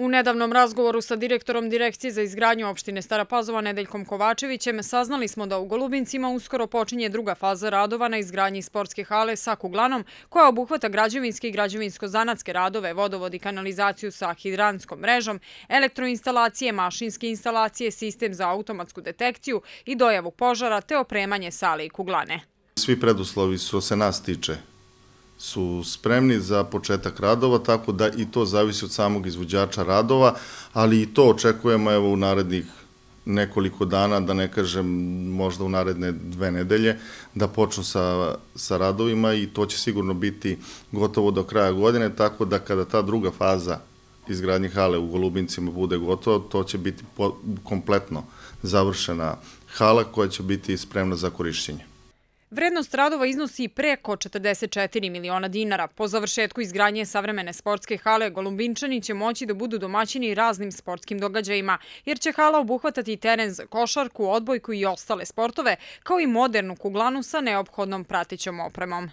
U nedavnom razgovoru sa direktorom Direkcije za izgradnju opštine Stara Pazova Nedeljkom Kovačevićem saznali smo da u Golubincima uskoro počinje druga faza radova na izgradnji sportske hale sa Kuglanom koja obuhvata građevinske i građevinsko-zanatske radove, vodovod i kanalizaciju sa hidranskom mrežom, elektroinstalacije, mašinske instalacije, sistem za automatsku detekciju i dojavu požara te opremanje sale i Kuglane. Svi preduslovi su se nas tiče su spremni za početak radova, tako da i to zavisi od samog izvođača radova, ali i to očekujemo evo u narednih nekoliko dana, da ne kažem možda u naredne dve nedelje, da počnu sa, sa radovima i to će sigurno biti gotovo do kraja godine, tako da kada ta druga faza izgradnje hale u Golubincima bude gotova, to će biti po, kompletno završena hala koja će biti spremna za korišćenje. Vrednost radova iznosi preko 44 miliona dinara. Po završetku izgradnje savremene sportske hale, Golumbinčani će moći da budu domaćini raznim sportskim događajima, jer će hala obuhvatati teren za košarku, odbojku i ostale sportove, kao i modernu kuglanu sa neophodnom pratićom opremom.